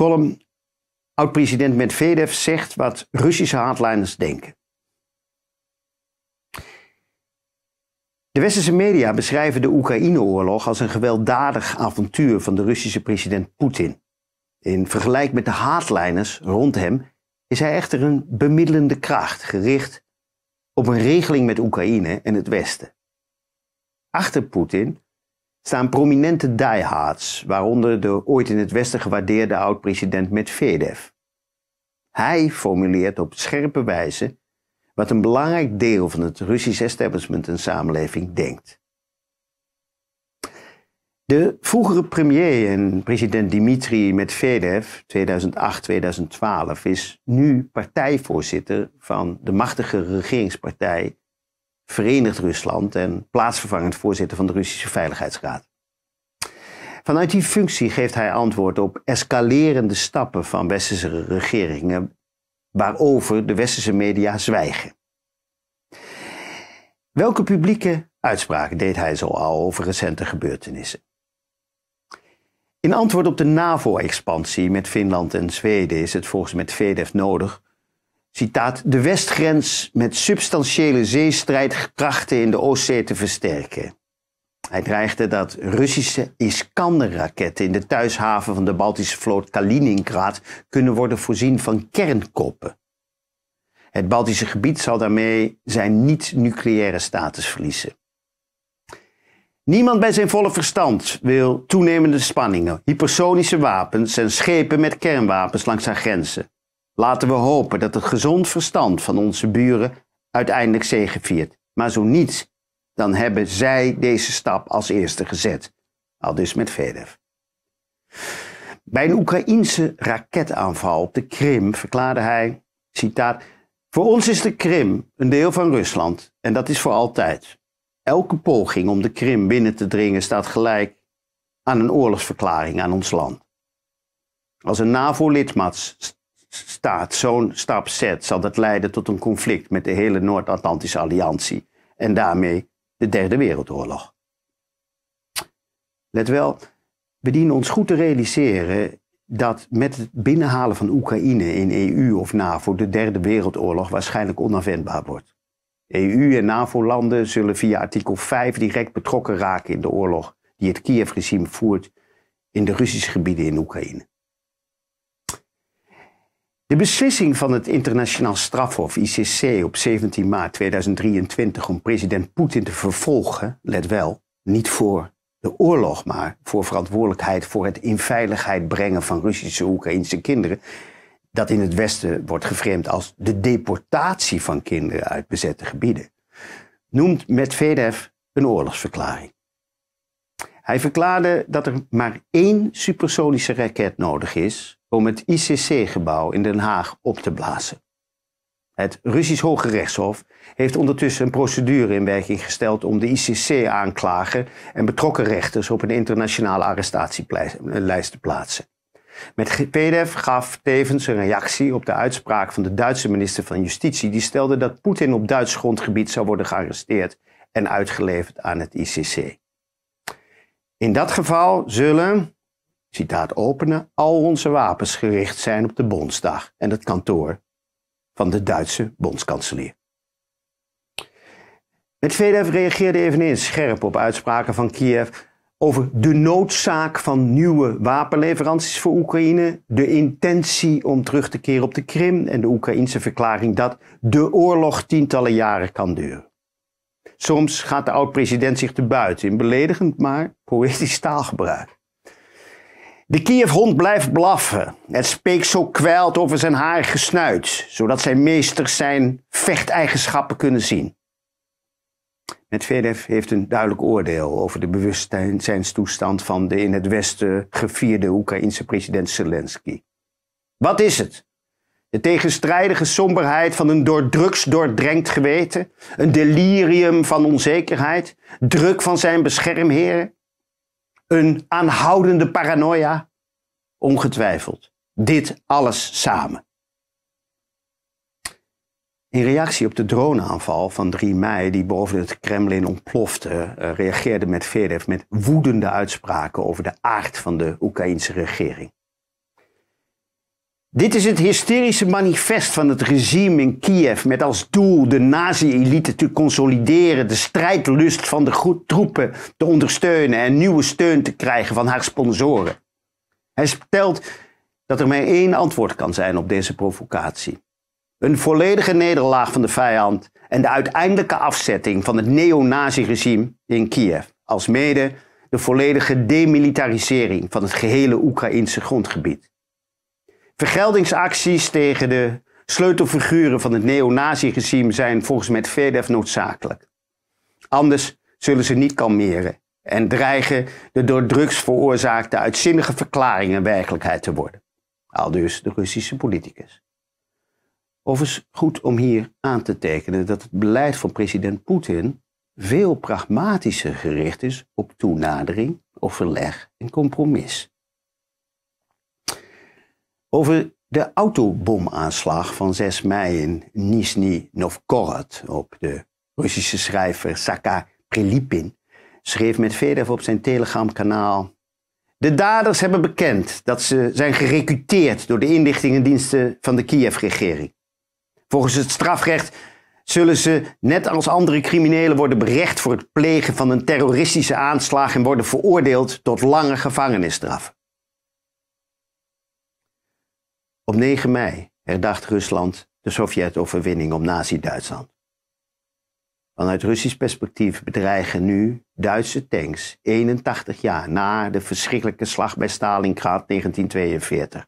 column Oud-president Medvedev zegt wat Russische hardliners denken. De westerse media beschrijven de Oekraïne-oorlog als een gewelddadig avontuur van de Russische president Poetin. In vergelijking met de haatlijners rond hem is hij echter een bemiddelende kracht gericht op een regeling met Oekraïne en het Westen. Achter Poetin staan prominente diehards, waaronder de ooit in het Westen gewaardeerde oud-president Medvedev. Hij formuleert op scherpe wijze wat een belangrijk deel van het Russische establishment en samenleving denkt. De vroegere premier en president Dmitri Medvedev, 2008-2012, is nu partijvoorzitter van de machtige regeringspartij Verenigd Rusland en plaatsvervangend voorzitter van de Russische Veiligheidsraad. Vanuit die functie geeft hij antwoord op escalerende stappen van westerse regeringen waarover de westerse media zwijgen. Welke publieke uitspraken deed hij zo al over recente gebeurtenissen? In antwoord op de NAVO-expansie met Finland en Zweden is het volgens Medvedev nodig citaat, de westgrens met substantiële zeestrijdkrachten in de Oostzee te versterken. Hij dreigde dat Russische Iskander-raketten in de thuishaven van de Baltische vloot Kaliningrad kunnen worden voorzien van kernkoppen. Het Baltische gebied zal daarmee zijn niet-nucleaire status verliezen. Niemand bij zijn volle verstand wil toenemende spanningen, hypersonische wapens en schepen met kernwapens langs haar grenzen. Laten we hopen dat het gezond verstand van onze buren uiteindelijk zegeviert. Maar zo niet, dan hebben zij deze stap als eerste gezet. Al dus met Vedev. Bij een Oekraïense raketaanval op de Krim verklaarde hij, citaat, voor ons is de Krim een deel van Rusland en dat is voor altijd. Elke poging om de Krim binnen te dringen staat gelijk aan een oorlogsverklaring aan ons land. Als een NAVO-lidmaat staat, zo'n stap zet, zal dat leiden tot een conflict met de hele Noord-Atlantische Alliantie en daarmee de Derde Wereldoorlog. Let wel, we dienen ons goed te realiseren dat met het binnenhalen van Oekraïne in EU of NAVO de Derde Wereldoorlog waarschijnlijk onafwendbaar wordt. EU- en NAVO-landen zullen via artikel 5 direct betrokken raken in de oorlog die het Kiev-regime voert in de Russische gebieden in Oekraïne. De beslissing van het Internationaal Strafhof ICC op 17 maart 2023 om president Poetin te vervolgen, let wel, niet voor de oorlog, maar voor verantwoordelijkheid voor het in veiligheid brengen van Russische Oekraïnse kinderen, dat in het Westen wordt geframed als de deportatie van kinderen uit bezette gebieden, noemt Medvedev een oorlogsverklaring. Hij verklaarde dat er maar één supersonische raket nodig is om het ICC-gebouw in Den Haag op te blazen. Het Russisch Hoge Rechtshof heeft ondertussen een procedure in werking gesteld om de ICC-aanklager en betrokken rechters op een internationale arrestatielijst te plaatsen. Met PDF gaf tevens een reactie op de uitspraak van de Duitse minister van Justitie, die stelde dat Poetin op Duits grondgebied zou worden gearresteerd en uitgeleverd aan het ICC. In dat geval zullen, citaat openen, al onze wapens gericht zijn op de Bondsdag en het kantoor van de Duitse bondskanselier. VDF reageerde eveneens scherp op uitspraken van Kiev over de noodzaak van nieuwe wapenleveranties voor Oekraïne, de intentie om terug te keren op de Krim en de Oekraïnse verklaring dat de oorlog tientallen jaren kan duren. Soms gaat de oud-president zich te buiten in beledigend, maar poëtisch taalgebruik. De Kiev-hond blijft blaffen. Het speeksel zo kwijlt over zijn haar gesnuit, zodat zijn meesters zijn vechteigenschappen kunnen zien. Medvedev heeft een duidelijk oordeel over de bewustzijnstoestand van de in het Westen gevierde Oekraïense president Zelensky. Wat is het? De tegenstrijdige somberheid van een door drugs doordrenkt geweten, een delirium van onzekerheid, druk van zijn beschermheren, een aanhoudende paranoia? Ongetwijfeld. Dit alles samen. In reactie op de droneaanval van 3 mei, die boven het Kremlin ontplofte, eh, reageerde Medvedev met woedende uitspraken over de aard van de Oekraïnse regering. Dit is het hysterische manifest van het regime in Kiev met als doel de nazi-elite te consolideren, de strijdlust van de troepen te ondersteunen en nieuwe steun te krijgen van haar sponsoren. Hij stelt dat er maar één antwoord kan zijn op deze provocatie. Een volledige nederlaag van de vijand en de uiteindelijke afzetting van het nazi regime in Kiev, als mede de volledige demilitarisering van het gehele Oekraïnse grondgebied. Vergeldingsacties tegen de sleutelfiguren van het neonazi-regime zijn volgens met VDF noodzakelijk. Anders zullen ze niet kalmeren en dreigen de door drugs veroorzaakte uitzinnige verklaringen werkelijkheid te worden. Al dus de Russische politicus. Overigens goed om hier aan te tekenen dat het beleid van president Poetin veel pragmatischer gericht is op toenadering, overleg en compromis. Over de autobomaanslag van 6 mei in Nizhny Novgorod op de Russische schrijver Saka Prilipin schreef Medvedev op zijn Telegram-kanaal. De daders hebben bekend dat ze zijn gerekruteerd door de inlichtingendiensten van de Kiev-regering. Volgens het strafrecht zullen ze, net als andere criminelen, worden berecht voor het plegen van een terroristische aanslag en worden veroordeeld tot lange gevangenisstraffen. Op 9 mei herdacht Rusland de Sovjet-overwinning op Nazi-Duitsland. Vanuit Russisch perspectief bedreigen nu Duitse tanks 81 jaar na de verschrikkelijke slag bij Stalingrad 1942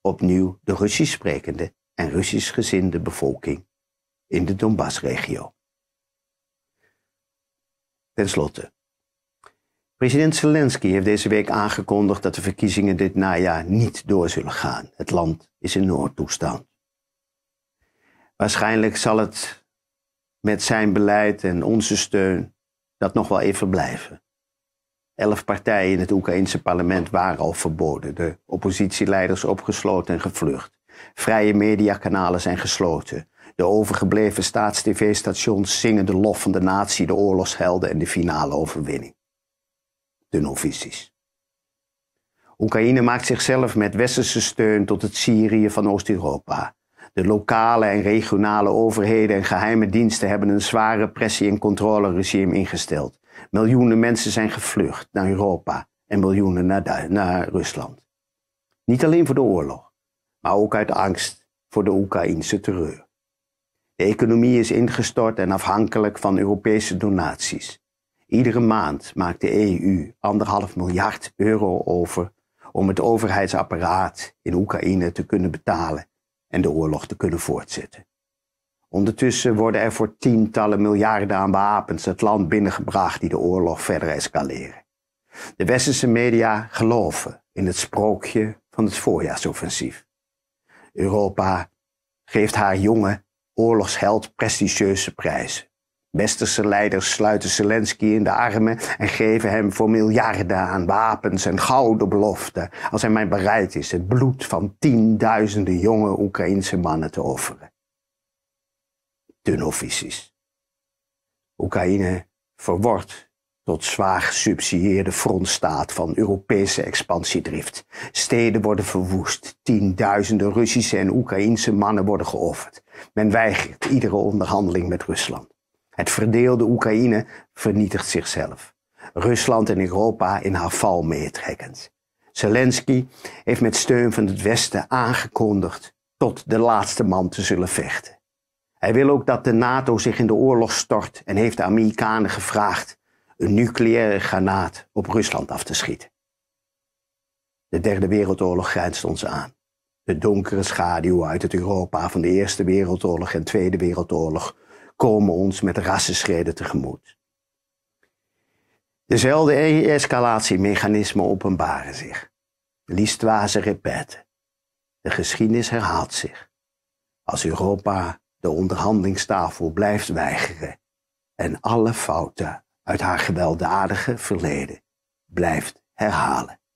opnieuw de Russisch sprekende en Russisch gezinde bevolking in de Donbassregio. Ten slotte, President Zelensky heeft deze week aangekondigd dat de verkiezingen dit najaar niet door zullen gaan. Het land is in noordtoestand. Waarschijnlijk zal het met zijn beleid en onze steun dat nog wel even blijven. Elf partijen in het Oekraïense parlement waren al verboden, de oppositieleiders opgesloten en gevlucht. Vrije mediakanalen zijn gesloten. De overgebleven staats tv stations zingen de lof van de natie, de oorlogshelden en de finale overwinning de novicies. Oekraïne maakt zichzelf met westerse steun tot het Syrië van Oost-Europa. De lokale en regionale overheden en geheime diensten hebben een zware pressie en controleregime ingesteld. Miljoenen mensen zijn gevlucht naar Europa en miljoenen naar, naar Rusland. Niet alleen voor de oorlog, maar ook uit angst voor de Oekraïnse terreur. De economie is ingestort en afhankelijk van Europese donaties. Iedere maand maakt de EU anderhalf miljard euro over om het overheidsapparaat in Oekraïne te kunnen betalen en de oorlog te kunnen voortzetten. Ondertussen worden er voor tientallen miljarden aan wapens het land binnengebracht die de oorlog verder escaleren. De westerse media geloven in het sprookje van het voorjaarsoffensief. Europa geeft haar jonge oorlogsheld prestigieuze prijzen. Westerse leiders sluiten Zelensky in de armen en geven hem voor miljarden aan wapens en gouden beloften als hij maar bereid is het bloed van tienduizenden jonge Oekraïense mannen te offeren. Tunofficies. Oekraïne verwort tot zwaar gesubsidieerde frontstaat van Europese expansiedrift. Steden worden verwoest, tienduizenden Russische en Oekraïense mannen worden geofferd. Men weigert iedere onderhandeling met Rusland. Het verdeelde Oekraïne vernietigt zichzelf. Rusland en Europa in haar val meetrekkend. Zelensky heeft met steun van het Westen aangekondigd tot de laatste man te zullen vechten. Hij wil ook dat de NATO zich in de oorlog stort en heeft de Amerikanen gevraagd een nucleaire granaat op Rusland af te schieten. De Derde Wereldoorlog grenst ons aan. De donkere schaduw uit het Europa van de Eerste Wereldoorlog en Tweede Wereldoorlog komen ons met rassenschreden tegemoet. Dezelfde escalatiemechanismen openbaren zich. L'histoire se répète. De geschiedenis herhaalt zich. Als Europa de onderhandelingstafel blijft weigeren en alle fouten uit haar gewelddadige verleden blijft herhalen.